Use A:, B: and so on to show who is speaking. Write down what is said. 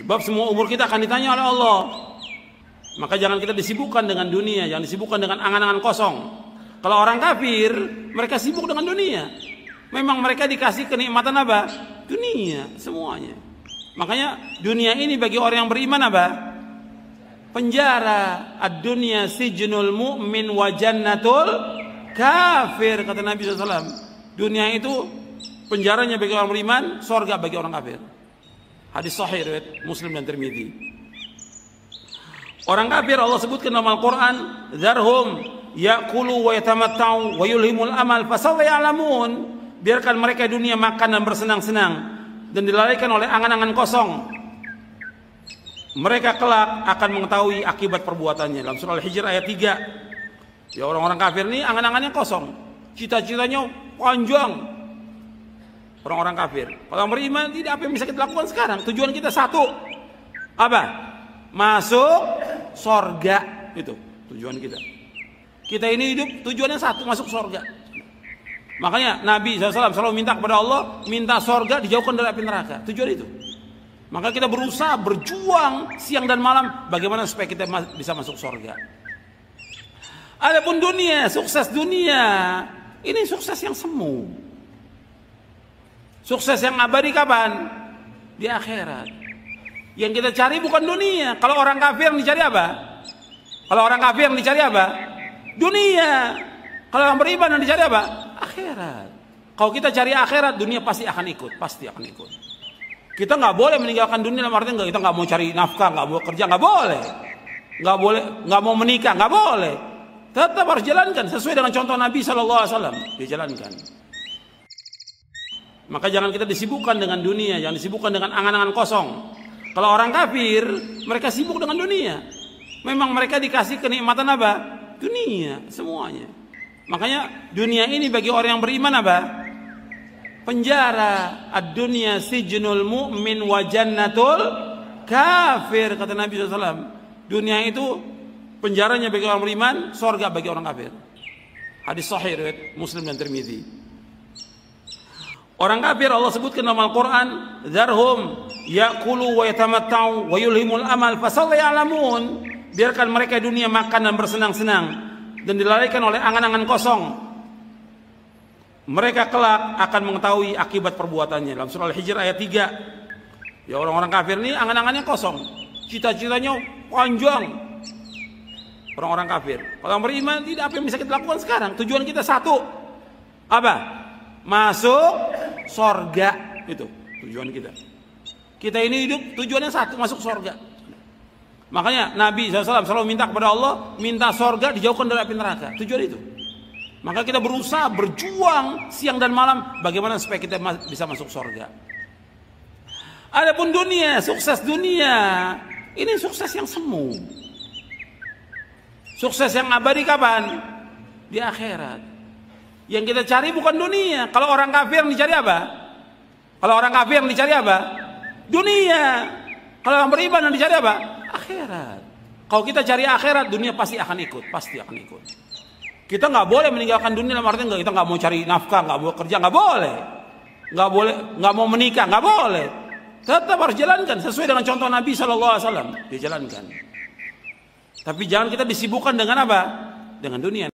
A: Sebab semua umur kita akan ditanya oleh Allah. Maka jangan kita disibukkan dengan dunia, jangan disibukkan dengan angan-angan kosong. Kalau orang kafir, mereka sibuk dengan dunia. Memang mereka dikasih kenikmatan apa? Dunia semuanya. Makanya dunia ini bagi orang yang beriman apa? Penjara ad-dunya sijnul mu'min wa jannatul kafir kata Nabi SAW. Dunia itu penjaranya bagi orang beriman, sorga bagi orang kafir. Hadis sahih riwayat Muslim dan Tirmidzi. Orang kafir Allah sebutkan dalam Al-Qur'an, "Dzarhum yakulu wa yatamatta'u wa yulhimul amal fasawfa ya'lamun." Biarkan mereka dunia makan dan bersenang-senang dan dilalaikan oleh angan-angan kosong. Mereka kelak akan mengetahui akibat perbuatannya. Dalam surah Al-Hijr ayat 3. Ya orang-orang kafir ini angan-angannya kosong. Cita-citanya panjang, orang-orang kafir. Kalau beriman tidak apa yang bisa kita lakukan sekarang. Tujuan kita satu. Apa? Masuk sorga itu tujuan kita. Kita ini hidup tujuannya satu masuk sorga. Makanya Nabi SAW selalu minta kepada Allah minta sorga dijauhkan dari api neraka. Tujuan itu. Maka kita berusaha berjuang siang dan malam bagaimana supaya kita bisa masuk sorga. Adapun dunia, sukses dunia, ini sukses yang semu. Sukses yang abadi kapan? Di akhirat. Yang kita cari bukan dunia. Kalau orang kafir yang dicari apa? Kalau orang kafir yang dicari apa? Dunia. Kalau orang beriman yang dicari apa? Akhirat. Kalau kita cari akhirat, dunia pasti akan ikut, pasti akan ikut. Kita nggak boleh meninggalkan dunia dalam artian kita nggak mau cari nafkah, nggak mau kerja, nggak boleh. Nggak boleh, nggak mau menikah, nggak boleh. Tetap harus jalankan sesuai dengan contoh Nabi Shallallahu Alaihi Wasallam. Dijalankan. Maka jangan kita disibukkan dengan dunia, jangan disibukkan dengan angan-angan kosong. Kalau orang kafir, mereka sibuk dengan dunia. Memang mereka dikasih kenikmatan apa? Dunia semuanya. Makanya dunia ini bagi orang yang beriman apa? Penjara ad-dunia sijnul mu'min wa jannatul kafir kata Nabi SAW. Dunia itu penjaranya bagi orang beriman, sorga bagi orang kafir. Hadis sahih Muslim dan Tirmidzi. Orang kafir Allah sebutkan dalam Al-Quran, "Zarhum yakulu wa yatamatta'u wa yulhimul amal fasawfa alamun Biarkan mereka dunia makan dan bersenang-senang dan dilalaikan oleh angan-angan kosong. Mereka kelak akan mengetahui akibat perbuatannya. Dalam surah Al-Hijr ayat 3. Ya orang-orang kafir ini angan-angannya kosong. Cita-citanya panjang. Orang-orang kafir. Kalau beriman tidak apa yang bisa kita lakukan sekarang. Tujuan kita satu. Apa? Masuk sorga itu tujuan kita. Kita ini hidup tujuannya satu masuk sorga. Makanya Nabi SAW selalu minta kepada Allah minta sorga dijauhkan dari api neraka. Tujuan itu. Maka kita berusaha berjuang siang dan malam bagaimana supaya kita bisa masuk sorga. Adapun dunia, sukses dunia, ini sukses yang semu. Sukses yang abadi kapan? Di akhirat. Yang kita cari bukan dunia. Kalau orang kafir yang dicari apa? Kalau orang kafir yang dicari apa? Dunia. Kalau orang beriman yang dicari apa? Akhirat. Kalau kita cari akhirat, dunia pasti akan ikut, pasti akan ikut. Kita nggak boleh meninggalkan dunia dalam nggak kita nggak mau cari nafkah, nggak mau kerja, nggak boleh, nggak boleh, nggak mau menikah, nggak boleh. Tetap harus jalankan sesuai dengan contoh Nabi Shallallahu Alaihi Wasallam dijalankan. Tapi jangan kita disibukkan dengan apa? Dengan dunia.